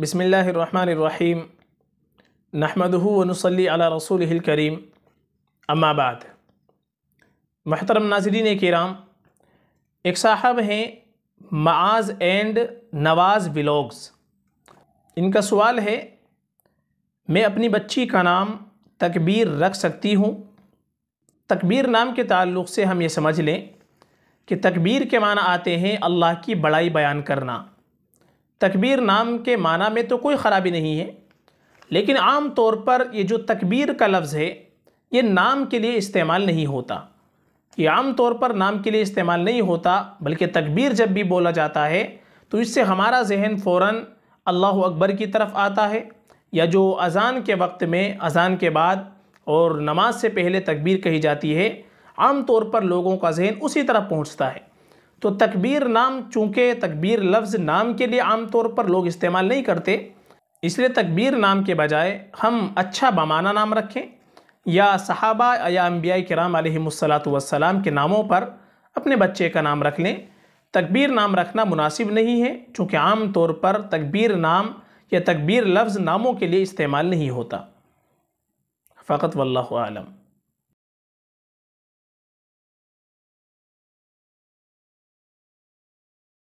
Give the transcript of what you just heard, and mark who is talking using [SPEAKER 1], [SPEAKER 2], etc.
[SPEAKER 1] बसमीम नहमदहू वनसली अला रसूल करीम अम्माबाद महतरम नाजरीन कराम एक साहब हैं माज एंड नवाज़ ब्लॉग्स इनका सवाल है मैं अपनी बच्ची का नाम तकबीर रख सकती हूँ तकबीर नाम के ताल्लुक़ से हम ये समझ लें कि तकबीर के माना आते हैं अल्लाह की बड़ाई बयान करना तकबीर नाम के माना में तो कोई ख़राबी नहीं है लेकिन आम तौर पर ये जो तकबीर का लफ्ज़ है ये नाम के लिए इस्तेमाल नहीं होता ये आम तौर पर नाम के लिए इस्तेमाल नहीं होता बल्कि तकबीर जब भी बोला जाता है तो इससे हमारा जहन फ़ौर अल्लाह अकबर की तरफ आता है या जो अज़ान के वक्त में अज़ान के बाद और नमाज से पहले तकबीर कही जाती है आम तौर पर लोगों का जहन उसी तरफ पहुँचता है तो तकबीर नाम चूँकि तकबीर लफ्ज़ नाम के लिए आम तौर पर लोग इस्तेमाल नहीं करते इसलिए तकबीर नाम के बजाय हम अच्छा बामाना नाम रखें या सहाबा या अम्बिया कराम वसलाम के नामों पर अपने बच्चे का नाम रख लें तकबीर नाम रखना मुनासिब नहीं है चूँकि आम तौर पर तकबीर नाम या तकबीर लफ्ज़ नामों के लिए इस्तेमाल नहीं होता फ़कत वल्लम